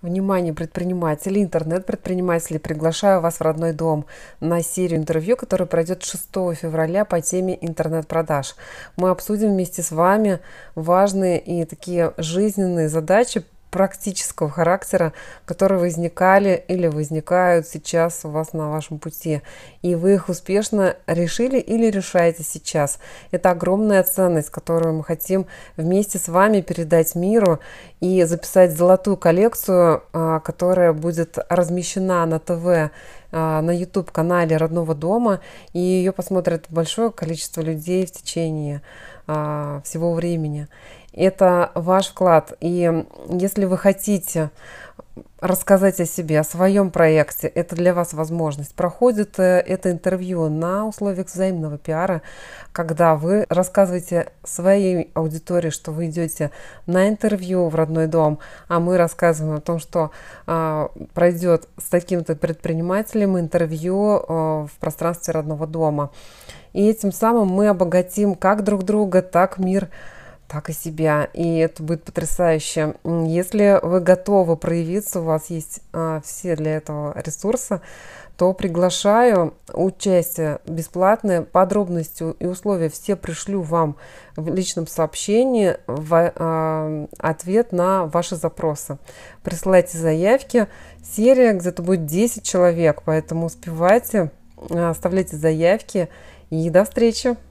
Внимание, предприниматели, интернет-предприниматели, приглашаю вас в родной дом на серию интервью, которая пройдет 6 февраля по теме интернет-продаж. Мы обсудим вместе с вами важные и такие жизненные задачи практического характера, которые возникали или возникают сейчас у вас на вашем пути. И вы их успешно решили или решаете сейчас. Это огромная ценность, которую мы хотим вместе с вами передать миру и записать золотую коллекцию, а, которая будет размещена на ТВ а, на YouTube-канале родного дома, и ее посмотрят большое количество людей в течение а, всего времени. Это ваш вклад. И если вы хотите рассказать о себе, о своем проекте. Это для вас возможность. Проходит э, это интервью на условиях взаимного пиара, когда вы рассказываете своей аудитории, что вы идете на интервью в родной дом, а мы рассказываем о том, что э, а, пройдет с таким-то предпринимателем интервью э, в пространстве родного дома. И этим самым мы обогатим как друг друга, так мир так и себя. И это будет потрясающе. Если вы готовы проявиться, у вас есть а, все для этого ресурсы, то приглашаю участие бесплатное. Подробности и условия все пришлю вам в личном сообщении в а, ответ на ваши запросы. Присылайте заявки. Серия где-то будет 10 человек, поэтому успевайте, а, оставляйте заявки и до встречи!